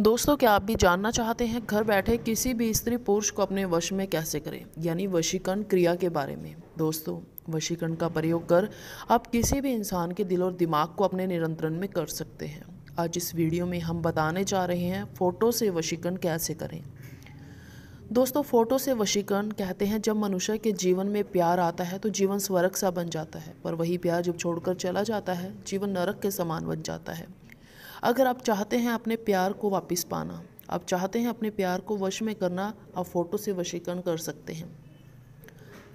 दोस्तों क्या आप भी जानना चाहते हैं घर बैठे किसी भी स्त्री पुरुष को अपने वश में कैसे करें यानी वशीकरण क्रिया के बारे में दोस्तों वशीकरण का प्रयोग कर आप किसी भी इंसान के दिल और दिमाग को अपने निरंतरण में कर सकते हैं आज इस वीडियो में हम बताने जा रहे हैं फ़ोटो से वशीकरण कैसे करें दोस्तों फ़ोटो से वशीकरण कहते हैं जब मनुष्य के जीवन में प्यार आता है तो जीवन स्वर्ग सा बन जाता है पर वही प्यार जब छोड़कर चला जाता है जीवन नरक के समान बन जाता है अगर आप चाहते हैं अपने प्यार को वापस पाना आप चाहते हैं अपने प्यार को वश में करना आप फ़ोटो से वशीकरण कर सकते हैं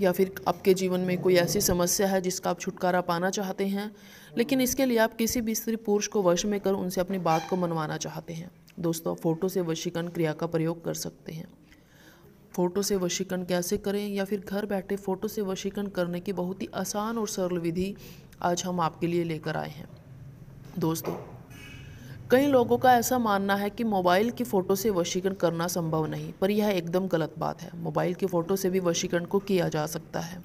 या फिर आपके जीवन में कोई ऐसी समस्या है जिसका आप छुटकारा पाना चाहते हैं लेकिन इसके लिए आप किसी भी स्त्री पुरुष को वश में कर उनसे अपनी बात को मनवाना चाहते हैं दोस्तों आप फ़ोटो से वशीकरण क्रिया का प्रयोग कर सकते हैं फ़ोटो से वशीकरण कैसे करें या फिर घर बैठे फ़ोटो से वशीकरण करने की बहुत ही आसान और सरल विधि आज हम आपके लिए लेकर आए हैं दोस्तों कई लोगों का ऐसा मानना है कि मोबाइल की फ़ोटो से वशीकरण करना संभव नहीं पर यह एकदम गलत बात है मोबाइल की फ़ोटो से भी वशीकरण को किया जा सकता है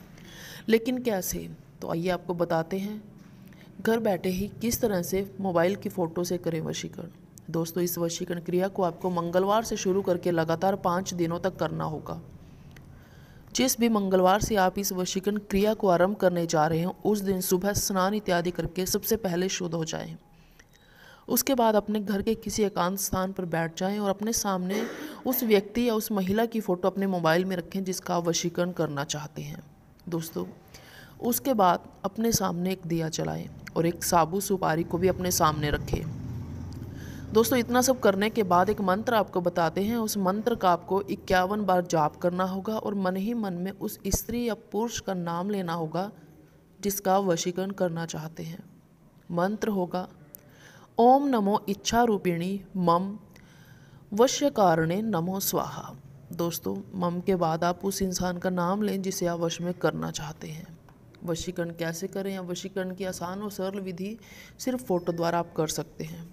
लेकिन कैसे तो आइए आपको बताते हैं घर बैठे ही किस तरह से मोबाइल की फ़ोटो से करें वशीकरण दोस्तों इस वशीकरण क्रिया को आपको मंगलवार से शुरू करके लगातार पाँच दिनों तक करना होगा जिस भी मंगलवार से आप इस वशीकरण क्रिया को आरंभ करने जा रहे हैं उस दिन सुबह स्नान इत्यादि करके सबसे पहले शुद्ध हो जाएं उसके बाद अपने घर के किसी एकांत स्थान पर बैठ जाएं और अपने सामने उस व्यक्ति या उस महिला की फ़ोटो अपने मोबाइल में रखें जिसका आप वशीकरण करना चाहते हैं दोस्तों उसके बाद अपने सामने एक दिया चलाएँ और एक साबु सुपारी को भी अपने सामने रखें दोस्तों इतना सब करने के बाद एक मंत्र आपको बताते हैं उस मंत्र का आपको इक्यावन बार जाप करना होगा और मन ही मन में उस स्त्री या पुरुष का नाम लेना होगा जिसका वशीकरण करना चाहते हैं मंत्र होगा ओम नमो इच्छा रूपिणी मम वश्य कारणे नमो स्वाहा दोस्तों मम के बाद आप उस इंसान का नाम लें जिसे आप वश में करना चाहते हैं वशीकरण कैसे करें या वशीकरण की आसान और सरल विधि सिर्फ फ़ोटो द्वारा आप कर सकते हैं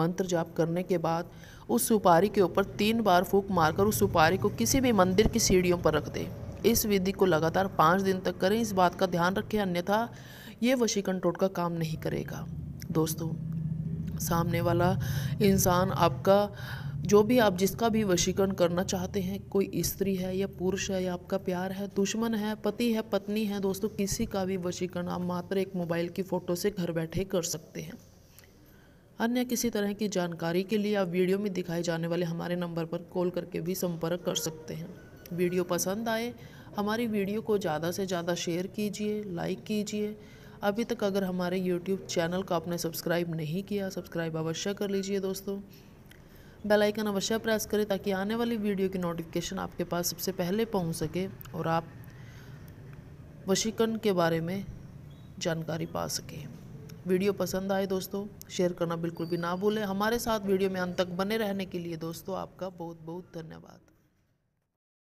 मंत्र जाप करने के बाद उस सुपारी के ऊपर तीन बार फूक मारकर उस सुपारी को किसी भी मंदिर की सीढ़ियों पर रख दें इस विधि को लगातार पाँच दिन तक करें इस बात का ध्यान रखें अन्यथा ये वशीकरण टोटका काम नहीं करेगा दोस्तों सामने वाला इंसान आपका जो भी आप जिसका भी वशीकरण करना चाहते हैं कोई स्त्री है या पुरुष है या आपका प्यार है दुश्मन है पति है पत्नी है दोस्तों किसी का भी वशीकरण आप मात्र एक मोबाइल की फ़ोटो से घर बैठे कर सकते हैं अन्य किसी तरह की जानकारी के लिए आप वीडियो में दिखाए जाने वाले हमारे नंबर पर कॉल करके भी संपर्क कर सकते हैं वीडियो पसंद आए हमारी वीडियो को ज़्यादा से ज़्यादा शेयर कीजिए लाइक कीजिए अभी तक अगर हमारे यूट्यूब चैनल को आपने सब्सक्राइब नहीं किया सब्सक्राइब अवश्य कर लीजिए दोस्तों बेल आइकन अवश्य प्रेस करें ताकि आने वाली वीडियो की नोटिफिकेशन आपके पास सबसे पहले पहुंच सके और आप वशीकरण के बारे में जानकारी पा सकें वीडियो पसंद आए दोस्तों शेयर करना बिल्कुल भी ना भूलें हमारे साथ वीडियो में अंत तक बने रहने के लिए दोस्तों आपका बहुत बहुत धन्यवाद